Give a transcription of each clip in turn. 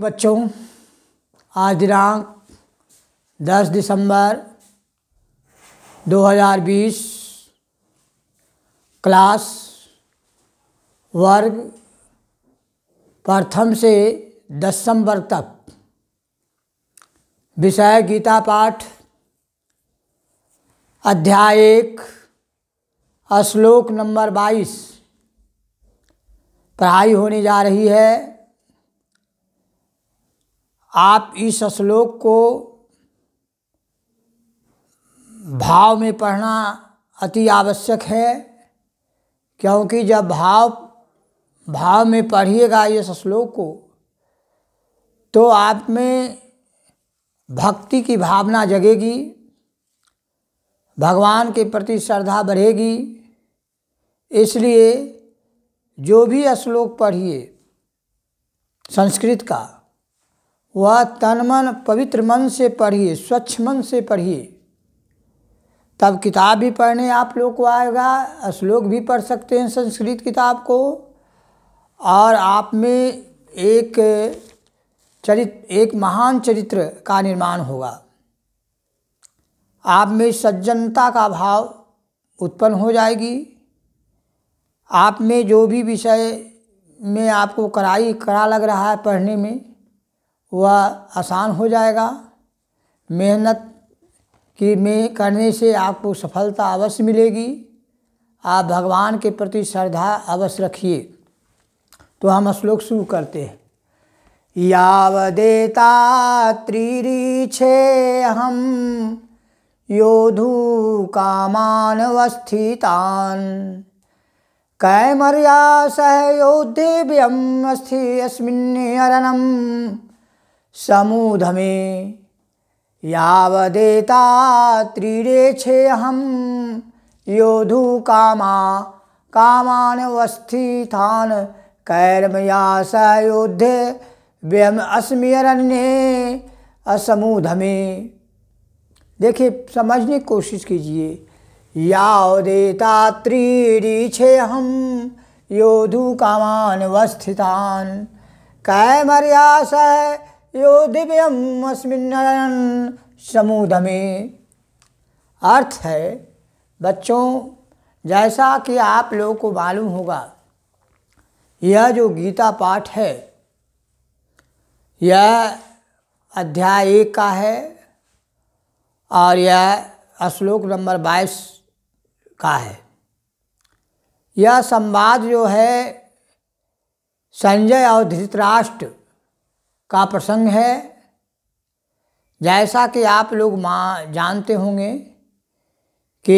बच्चों आज दिनांक 10 दिसंबर 2020 क्लास वर्ग प्रथम से दसम वर्ग तक विषय गीता पाठ अध्याय एक श्लोक नंबर 22 पढ़ाई होने जा रही है आप इस श्लोक को भाव में पढ़ना अति आवश्यक है क्योंकि जब भाव भाव में पढ़िएगा इस श्लोक को तो आप में भक्ति की भावना जगेगी भगवान के प्रति श्रद्धा बढ़ेगी इसलिए जो भी श्लोक पढ़िए संस्कृत का वह तन मन पवित्र मन से पढ़िए स्वच्छ मन से पढ़िए तब किताब भी पढ़ने आप लोग को आएगा श्लोक भी पढ़ सकते हैं संस्कृत किताब को और आप में एक चरित्र एक महान चरित्र का निर्माण होगा आप में सज्जनता का भाव उत्पन्न हो जाएगी आप में जो भी विषय में आपको कड़ाई कड़ा लग रहा है पढ़ने में वह आसान हो जाएगा मेहनत की में करने से आपको सफलता अवश्य मिलेगी आप भगवान के प्रति श्रद्धा अवश्य रखिए तो हम श्लोक शुरू करते हैं यावदेता त्रिरीछे हम योधू अवस्थितान कैमर्या सह अस्थि अस्ति अरनम समूधमे यावदेता हम योधु कामा कामानवस्थितान् कैर्मया स योद्धे व्यम अस्म्यरण्य असमूधमे देखिए समझने की कोशिश कीजिए यावदेता त्रिरीक्षे हम योधु कामान वस्थितान कै सह यो दिव्यमस्मिन्नयन समुदमे अर्थ है बच्चों जैसा कि आप लोगों को मालूम होगा यह जो गीता पाठ है यह अध्याय एक का है और यह श्लोक नंबर बाईस का है यह संवाद जो है संजय और धृतराष्ट्र का प्रसंग है जैसा कि आप लोग माँ जानते होंगे कि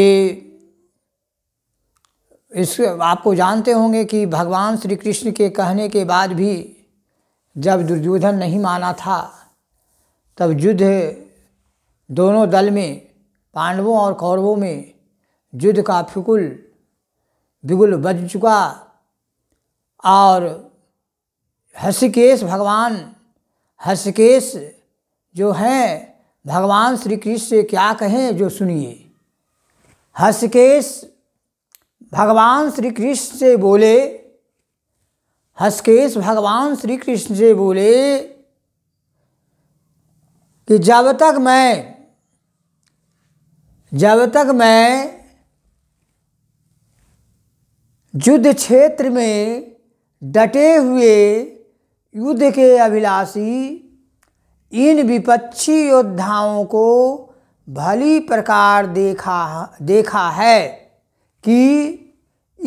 इस आपको जानते होंगे कि भगवान श्री कृष्ण के कहने के बाद भी जब दुर्योधन नहीं माना था तब युद्ध दोनों दल में पांडवों और कौरवों में युद्ध का फिकुल बिगुल बज चुका और हसिकेश भगवान हर्षकेश जो हैं भगवान श्री कृष्ण से क्या कहें जो सुनिए हर्षकेश भगवान श्री कृष्ण से बोले हसकेश भगवान श्री कृष्ण से बोले कि जब तक मैं जब तक मैं युद्ध क्षेत्र में डटे हुए युद्ध के अभिलाषी इन विपक्षी योद्धाओं को भली प्रकार देखा देखा है कि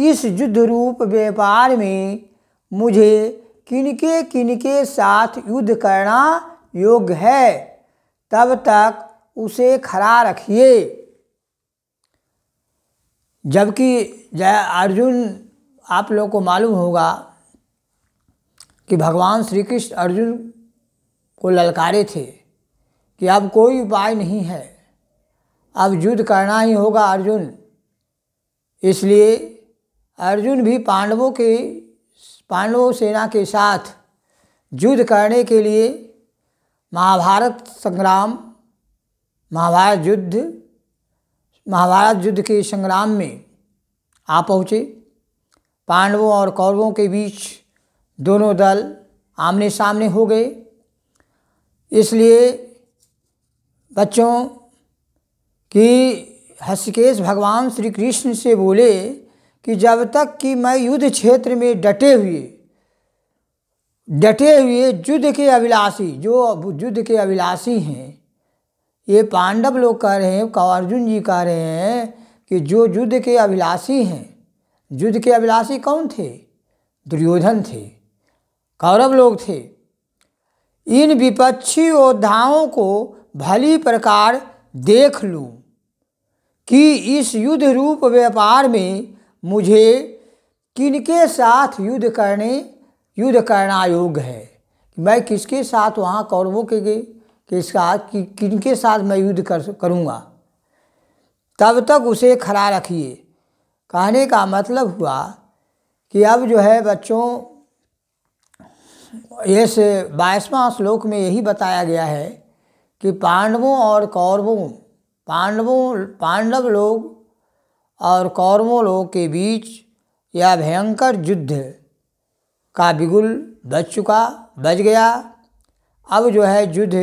इस युद्ध रूप व्यापार में मुझे किनके किनके साथ युद्ध करना योग्य है तब तक उसे खड़ा रखिए जबकि जय अर्जुन आप लोग को मालूम होगा कि भगवान श्री कृष्ण अर्जुन को ललकारे थे कि अब कोई उपाय नहीं है अब युद्ध करना ही होगा अर्जुन इसलिए अर्जुन भी पांडवों के पांडवों सेना के साथ युद्ध करने के लिए महाभारत संग्राम महाभारत युद्ध महाभारत युद्ध के संग्राम में आ पहुँचे पांडवों और कौरवों के बीच दोनों दल आमने सामने हो गए इसलिए बच्चों कि हस्केश भगवान श्री कृष्ण से बोले कि जब तक कि मैं युद्ध क्षेत्र में डटे हुए डटे हुए युद्ध के अभिलाषी जो युद्ध के अभिलाषी हैं ये पांडव लोग कह रहे हैं अर्जुन जी कह रहे हैं कि जो युद्ध के अभिलाषी हैं युद्ध के अभिलाषी कौन थे दुर्योधन थे कौरव लोग थे इन विपक्षी योद्धाओं को भली प्रकार देख लूं कि इस युद्ध रूप व्यापार में मुझे किनके साथ युद्ध करने युद्ध करना योग्य है मैं किसके साथ वहाँ कौरवों के गए किसका कि किनके साथ मैं युद्ध कर करूँगा तब तक उसे खड़ा रखिए कहने का मतलब हुआ कि अब जो है बच्चों इस बाईसवां श्लोक में यही बताया गया है कि पांडवों और कौरवों पांडवों पांडव लोग और कौरवों लोग के बीच यह भयंकर युद्ध का बिगुल बच चुका बच गया अब जो है युद्ध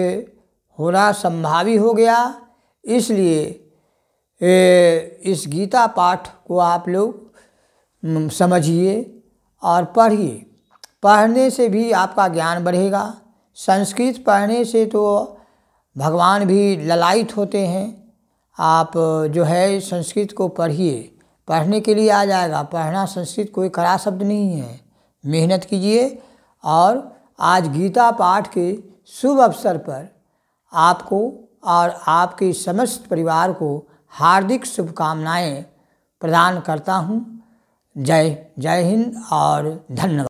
होना संभावी हो गया इसलिए ए, इस गीता पाठ को आप लोग समझिए और पढ़िए पढ़ने से भी आपका ज्ञान बढ़ेगा संस्कृत पढ़ने से तो भगवान भी ललायित होते हैं आप जो है संस्कृत को पढ़िए पढ़ने के लिए आ जाएगा पढ़ना संस्कृत कोई खड़ा शब्द नहीं है मेहनत कीजिए और आज गीता पाठ के शुभ अवसर पर आपको और आपके समस्त परिवार को हार्दिक शुभकामनाएं प्रदान करता हूं जय जय हिंद और धन्यवाद